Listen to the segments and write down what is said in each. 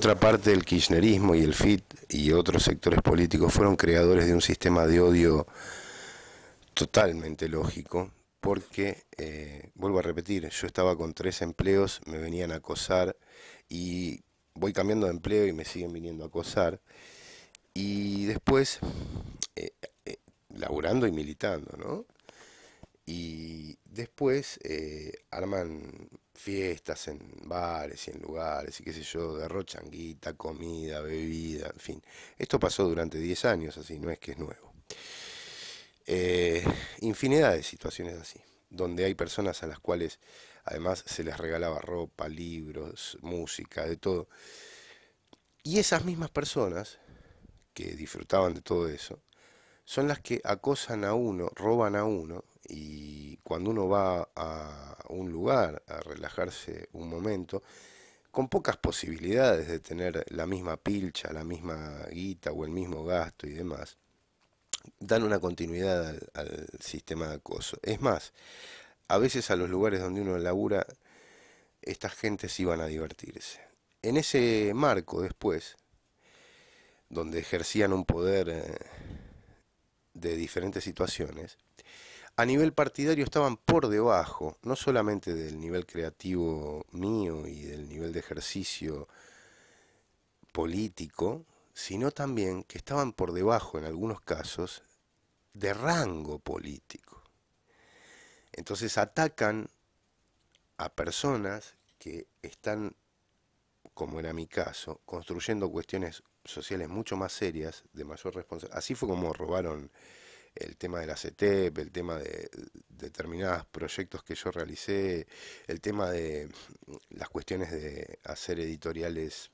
otra parte, el kirchnerismo y el FIT y otros sectores políticos fueron creadores de un sistema de odio totalmente lógico, porque, eh, vuelvo a repetir, yo estaba con tres empleos, me venían a acosar y voy cambiando de empleo y me siguen viniendo a acosar. Y después, eh, eh laburando y militando, ¿no? Y después eh, arman fiestas en bares y en lugares y qué sé yo, derrochan guita, comida, bebida, en fin. Esto pasó durante 10 años, así no es que es nuevo. Eh, infinidad de situaciones así, donde hay personas a las cuales además se les regalaba ropa, libros, música, de todo. Y esas mismas personas que disfrutaban de todo eso, son las que acosan a uno, roban a uno y cuando uno va a un lugar a relajarse un momento, con pocas posibilidades de tener la misma pilcha, la misma guita o el mismo gasto y demás, dan una continuidad al, sistema de acoso. Es más, a veces a los lugares donde uno labura, estas gentes iban a divertirse. En ese marco después, donde ejercían un poder eh, de diferentes situaciones, a nivel partidario estaban por debajo, no solamente del nivel creativo mío y del nivel de ejercicio político, sino también que estaban por debajo en algunos casos de rango político. Entonces atacan a personas que están, como era mi caso, construyendo cuestiones sociales mucho más serias, de mayor responsabilidad. Así fue como robaron el tema de la CETEP, el tema de determinados proyectos que yo realicé, el tema de mm, las cuestiones de hacer editoriales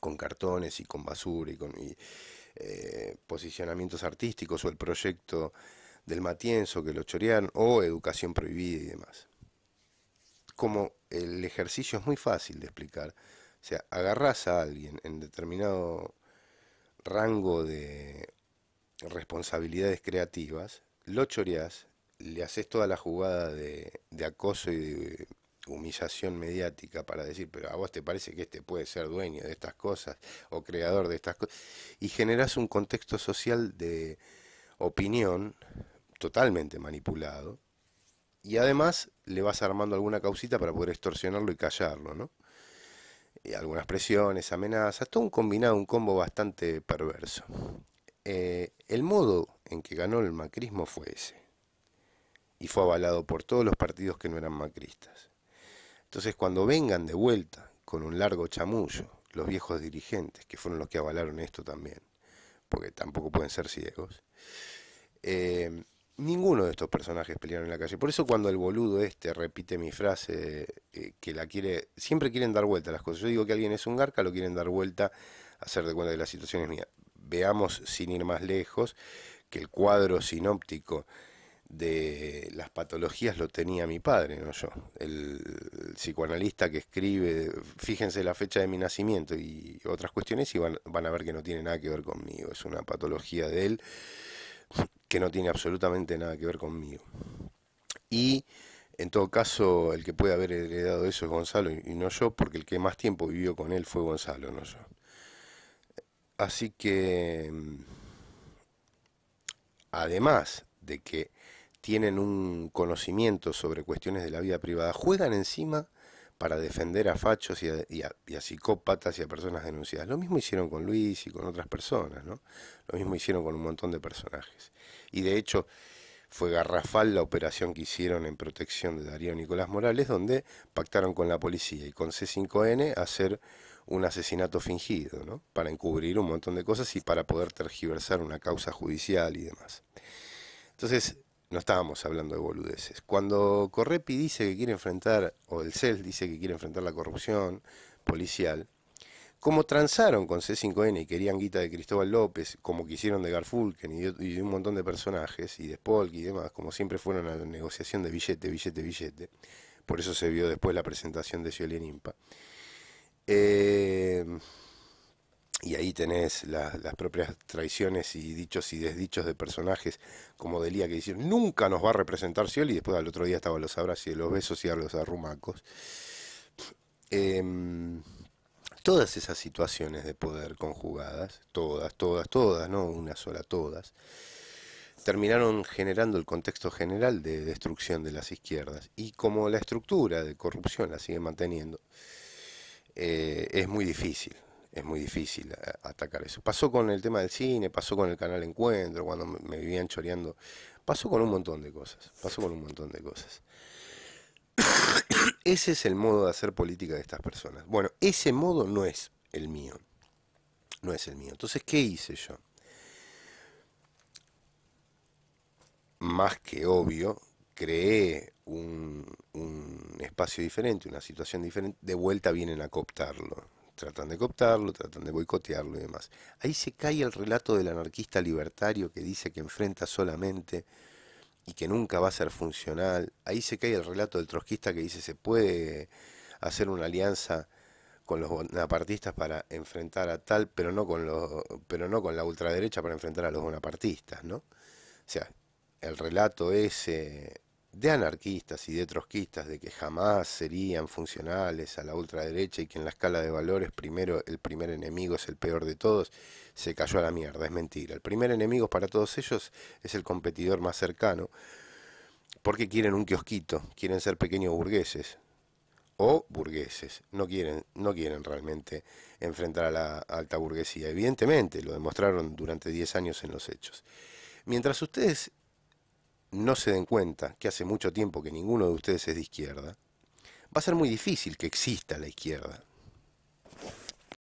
con cartones y con basura y con eh, posicionamientos artísticos o el proyecto del Matienzo que lo chorean, o educación prohibida y demás. Como el ejercicio es muy fácil de explicar, o sea, agarras a alguien en determinado rango de responsabilidades creativas, lo choreás, le haces toda la jugada de, acoso y de humillación mediática para decir, pero a vos te parece que este puede ser dueño de estas cosas o creador de estas cosas, y generas un contexto social de opinión totalmente manipulado, y además le vas armando alguna causita para poder extorsionarlo y callarlo, ¿no? Y algunas presiones, amenazas, todo un combinado, un combo bastante perverso. Eh, el modo en que ganó el macrismo fue ese. Y fue avalado por todos los partidos que no eran macristas. Entonces, cuando vengan de vuelta con un largo chamullo, los viejos dirigentes, que fueron los que avalaron esto también, porque tampoco pueden ser ciegos, eh, ninguno de estos personajes pelearon en la calle. Por eso cuando el boludo este repite mi frase, eh, que la quiere, siempre quieren dar vuelta a las cosas. Yo digo que alguien es un garca, lo quieren dar vuelta, a hacer de cuenta que la situación es mía veamos, sin ir más lejos, que el cuadro sinóptico de las patologías lo tenía mi padre, no yo. El, psicoanalista que escribe, fíjense la fecha de mi nacimiento y otras cuestiones y van, van, a ver que no tiene nada que ver conmigo. Es una patología de él que no tiene absolutamente nada que ver conmigo. Y en todo caso, el que puede haber heredado eso es Gonzalo y no yo, porque el que más tiempo vivió con él fue Gonzalo, no yo. Así que, mm, además de que tienen un conocimiento sobre cuestiones de la vida privada, juegan encima para defender a fachos y a, psicópatas y a personas denunciadas. Lo mismo hicieron con Luis y con otras personas, ¿no? Lo mismo hicieron con un montón de personajes. Y de hecho fue garrafal la operación que hicieron en protección de Darío Nicolás Morales, donde pactaron con la policía y con C5N hacer un asesinato fingido, ¿no? para encubrir un montón de cosas y para poder tergiversar una causa judicial y demás. Entonces, no estábamos hablando de boludeces. Cuando Correpi dice que quiere enfrentar, o el CEL dice que quiere enfrentar la corrupción policial, como transaron con C5N y querían guita de Cristóbal López, como quisieron de Garfulken y de, un montón de personajes, y de Spolk y demás, como siempre fueron a la negociación de billete, billete, billete, por eso se vio después la presentación de y Impa. Em, y ahí tenés las propias traiciones y dichos y desdichos de personajes como Delía que dicen nunca nos va a representar cioli y después al otro día estaba los abrazos y los besos y a los arrumacos. Em, todas esas situaciones de poder conjugadas, todas, todas, todas, no una sola, todas, terminaron generando el contexto general de destrucción de las izquierdas y como la estructura de corrupción la sigue manteniendo eh, es muy difícil, es muy difícil eh, atacar eso. Pasó con el tema del cine, pasó con el canal Encuentro, cuando me vivían choreando, pasó con un montón de cosas, pasó con un montón de cosas. ese es el modo de hacer política de estas personas. Bueno, ese modo no es el mío, no es el mío. Entonces, ¿qué hice yo? Más que obvio, cree un, espacio diferente, una situación diferente, de vuelta vienen a cooptarlo. Tratan de cooptarlo, tratan de boicotearlo y demás. Ahí se cae el relato del anarquista libertario que dice que enfrenta solamente y que nunca va a ser funcional. Ahí se cae el relato del trotskista que dice se puede hacer una alianza con los bonapartistas para enfrentar a tal, pero no con los, pero no con la ultraderecha para enfrentar a los bonapartistas, ¿no? O sea, el relato ese de anarquistas y de trotskistas de que jamás serían funcionales a la ultraderecha y que en la escala de valores primero el primer enemigo es el peor de todos, se cayó a la mierda, es mentira. El primer enemigo para todos ellos es el competidor más cercano, porque quieren un kiosquito, quieren ser pequeños burgueses o burgueses, no quieren, no quieren realmente enfrentar a la alta burguesía, evidentemente lo demostraron durante 10 años en los hechos. Mientras ustedes no se den cuenta que hace mucho tiempo que ninguno de ustedes es de izquierda, va a ser muy difícil que exista la izquierda.